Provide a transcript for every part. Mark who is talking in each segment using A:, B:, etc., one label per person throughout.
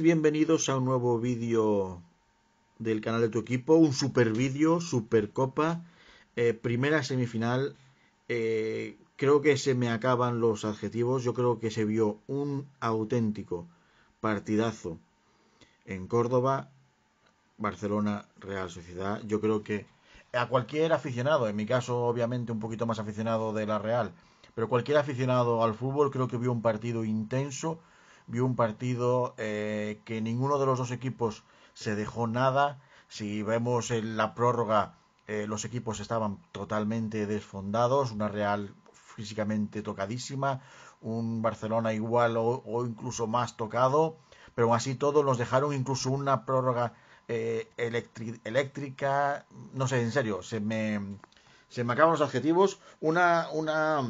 A: bienvenidos a un nuevo vídeo del canal de tu equipo, un super vídeo, super copa, eh, primera semifinal, eh, creo que se me acaban los adjetivos, yo creo que se vio un auténtico partidazo en Córdoba, Barcelona, Real Sociedad, yo creo que a cualquier aficionado, en mi caso obviamente un poquito más aficionado de la Real, pero cualquier aficionado al fútbol creo que vio un partido intenso, Vi un partido eh, que ninguno de los dos equipos se dejó nada. Si vemos en la prórroga, eh, los equipos estaban totalmente desfondados, una Real físicamente tocadísima, un Barcelona igual o, incluso más tocado, pero aún así todos nos dejaron incluso una prórroga eh, eléctrica, no sé, en serio, se me, se me acaban los adjetivos, una, una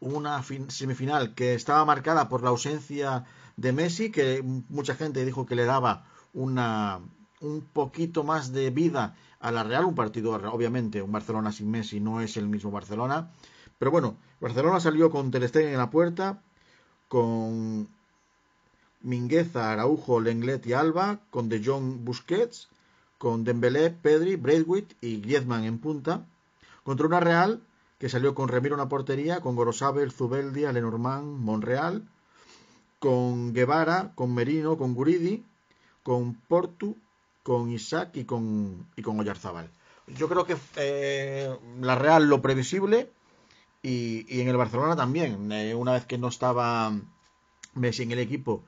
A: una semifinal que estaba marcada por la ausencia de Messi, que mucha gente dijo que le daba una, un poquito más de vida a la Real, un partido, obviamente, un Barcelona sin Messi no es el mismo Barcelona, pero bueno, Barcelona salió con Ter en la puerta, con Mingueza, Araujo, Lenglet y Alba, con De Jong, Busquets, con Dembélé, Pedri, Braithwaite y Griezmann en punta, contra una Real que salió con Remiro en la portería, con Gorosabel, Zubeldia, Lenormand, Monreal, con Guevara, con Merino, con Guridi, con Portu, con Isaac y con, y Yo creo que eh, la Real lo previsible y, en el Barcelona también. Eh, una vez que no estaba Messi en el equipo,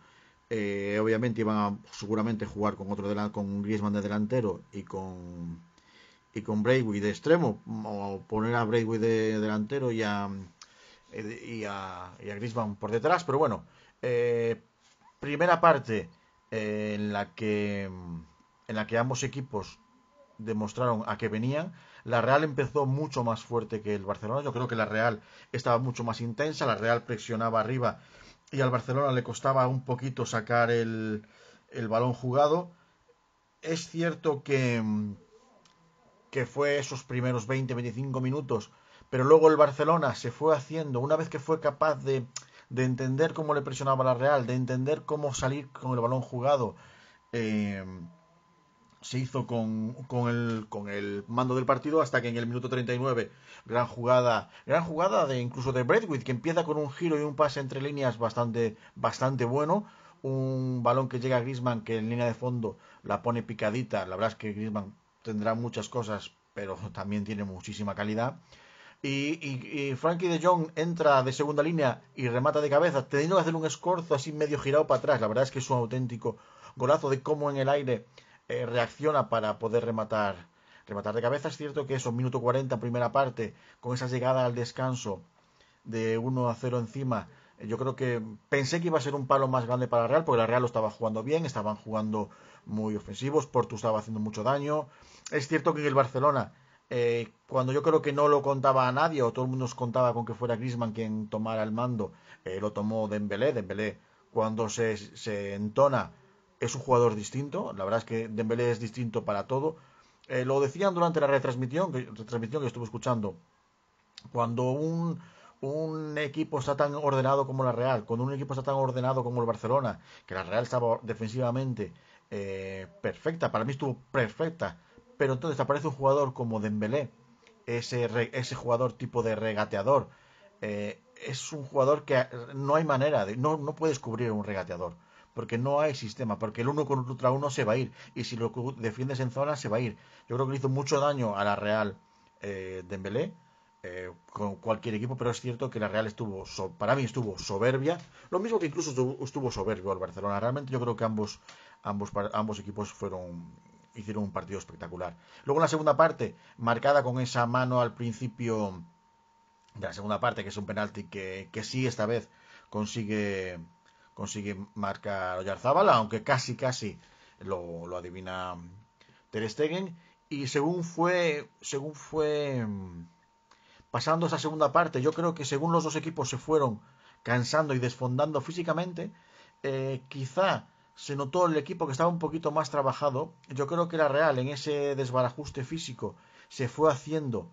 A: eh, obviamente iban a seguramente jugar con otro con Griezmann de delantero y con y con Braithwaite de extremo, o poner a Braithwaite de delantero y a, y a, Griezmann por detrás, pero bueno, eh, primera parte eh, en, la que, en la que ambos equipos demostraron a qué venían. La Real empezó mucho más fuerte que el Barcelona. Yo creo que la Real estaba mucho más intensa. La Real presionaba arriba y al Barcelona le costaba un poquito sacar el, el balón jugado. Es cierto que, que fue esos primeros 20-25 minutos, pero luego el Barcelona se fue haciendo, una vez que fue capaz de, de entender cómo le presionaba la Real, de entender cómo salir con el balón jugado, eh, se hizo con, con, el, mando del partido hasta que en el minuto 39, gran jugada, gran jugada de incluso de Bradwood, que empieza con un giro y un pase entre líneas bastante, bastante bueno. Un balón que llega a Grisman, que en línea de fondo la pone picadita. La verdad es que Grisman tendrá muchas cosas, pero también tiene muchísima calidad. Y, y, Frankie de Jong entra de segunda línea y remata de cabeza, teniendo que hacer un escorzo así medio girado para atrás. La verdad es que es un auténtico golazo de cómo en el aire eh, reacciona para poder rematar. Rematar de cabeza es cierto que eso, minuto 40, primera parte, con esa llegada al descanso de 1 a 0 encima, yo creo que pensé que iba a ser un palo más grande para la Real, porque la Real lo estaba jugando bien, estaban jugando muy ofensivos, Porto estaba haciendo mucho daño. Es cierto que el Barcelona, eh, cuando yo creo que no lo contaba a nadie, o todo el mundo nos contaba con que fuera Grisman quien tomara el mando, eh, lo tomó Dembélé. Dembélé, cuando se, entona, es un jugador distinto. La verdad es que Dembélé es distinto para todo. Eh, lo decían durante la retransmisión que, retransmisión que estuve escuchando. Cuando un un equipo está tan ordenado como la Real, cuando un equipo está tan ordenado como el Barcelona, que la Real estaba defensivamente eh, perfecta, para mí estuvo perfecta, pero entonces aparece un jugador como Dembélé, ese, ese jugador tipo de regateador, eh, es un jugador que no hay manera de, no, puedes cubrir un regateador, porque no hay sistema, porque el uno contra uno se va a ir, y si lo defiendes en zona se va a ir. Yo creo que le hizo mucho daño a la Real eh, Dembélé, eh, con cualquier equipo, pero es cierto que la Real estuvo, para mí estuvo soberbia, lo mismo que incluso estuvo, soberbio el Barcelona. Realmente yo creo que ambos, ambos, ambos equipos fueron hicieron un partido espectacular. Luego en la segunda parte, marcada con esa mano al principio de la segunda parte, que es un penalti que, que sí esta vez consigue consigue marcar Oyarzábal, aunque casi casi lo, lo adivina Ter Stegen y según fue según fue pasando esa segunda parte, yo creo que según los dos equipos se fueron cansando y desfondando físicamente, eh, quizá se notó el equipo que estaba un poquito más trabajado. Yo creo que era Real en ese desbarajuste físico se fue haciendo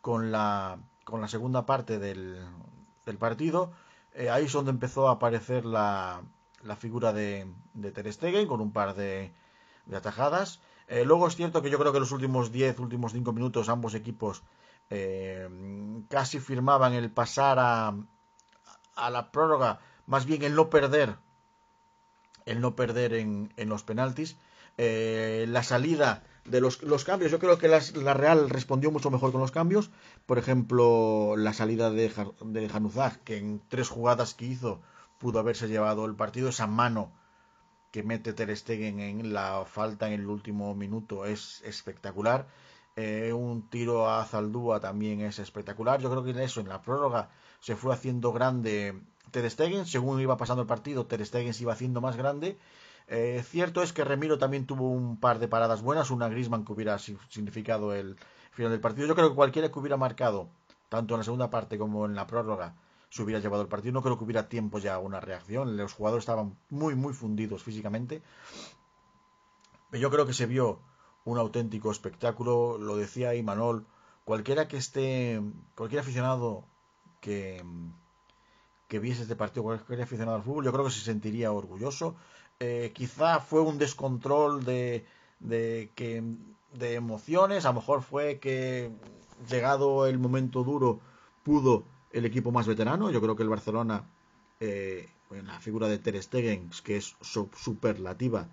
A: con la, con la segunda parte del, partido. Eh, ahí es donde empezó a aparecer la, la figura de, de, Ter Stegen con un par de, atajadas. Eh, luego es cierto que yo creo que los últimos 10, últimos 5 minutos ambos equipos Em, casi firmaban el pasar a, la prórroga, más bien el no perder, el no perder en, los penaltis, eh, la salida de los, cambios. Yo creo que la Real respondió mucho mejor con los cambios. Por ejemplo, la salida de, de Januzaj, que en tres jugadas que hizo pudo haberse llevado el partido. Esa mano que mete Ter en la falta en el último minuto es espectacular. Eh, un tiro a Zaldúa también es espectacular. Yo creo que en eso, en la prórroga, se fue haciendo grande Ter Stegen. Según iba pasando el partido, Ter Stegen se iba haciendo más grande. Eh, cierto es que Remiro también tuvo un par de paradas buenas, una Grisman que hubiera significado el final del partido. Yo creo que cualquiera que hubiera marcado, tanto en la segunda parte como en la prórroga, se hubiera llevado el partido. No creo que hubiera tiempo ya una reacción. Los jugadores estaban muy, muy fundidos físicamente. Pero yo creo que se vio un auténtico espectáculo, lo decía Manol, cualquiera que esté, cualquier aficionado que, viese este partido, cualquier aficionado al fútbol, yo creo que se sentiría orgulloso. Eh, quizá fue un descontrol de, de, de emociones, a lo mejor fue que llegado el momento duro pudo el equipo más veterano, yo creo que el Barcelona, eh, en la figura de Ter Stegen, que es superlativa,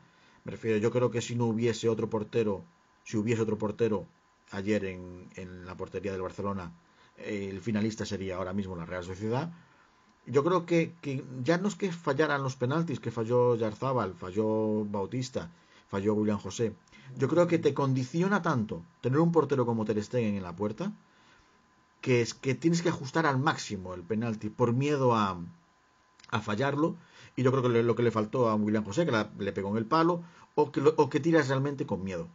A: yo creo que si no hubiese otro portero, si hubiese otro portero ayer en, en la portería del Barcelona, eh, el finalista sería ahora mismo la Real Sociedad. Yo creo que, que ya no es que fallaran los penaltis que falló Yarzábal, falló Bautista, falló William José. Yo creo que te condiciona tanto tener un portero como Ter en la puerta que es que tienes que ajustar al máximo el penalti por miedo a, a fallarlo. Y yo creo que lo, que le faltó a William José, que le pegó en el palo, o que, tiras realmente con miedo.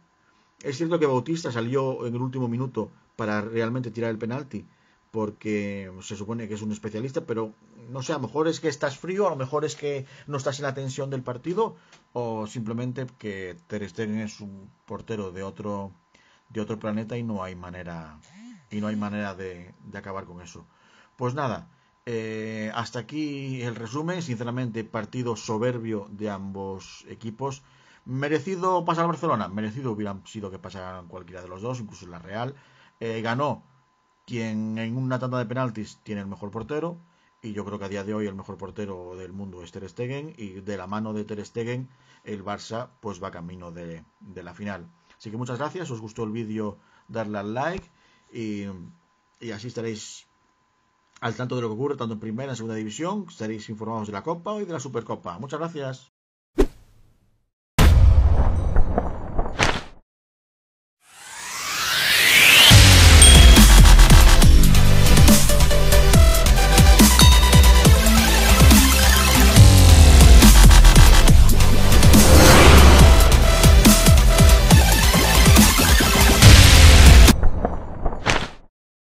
A: Es cierto que Bautista salió en el último minuto para realmente tirar el penalti, porque se supone que es un especialista, pero no sé, a lo mejor es que estás frío, a lo mejor es que no estás en la tensión del partido, o simplemente que Ter es un portero de otro, de otro planeta y no hay manera, y no hay manera de, acabar con eso. Pues nada, eh, hasta aquí el resumen, sinceramente partido soberbio de ambos equipos. ¿Merecido pasar Barcelona? Merecido hubieran sido que pasaran cualquiera de los dos, incluso la Real. Eh, ganó quien en una tanda de penaltis tiene el mejor portero. Y yo creo que a día de hoy el mejor portero del mundo es Ter Stegen. Y de la mano de Ter Stegen, el Barça pues va camino de, la final. Así que muchas gracias. Os gustó el vídeo, darle al like. Y, y así estaréis al tanto de lo que ocurre tanto en primera y en segunda división. Estaréis informados de la Copa y de la Supercopa. Muchas gracias.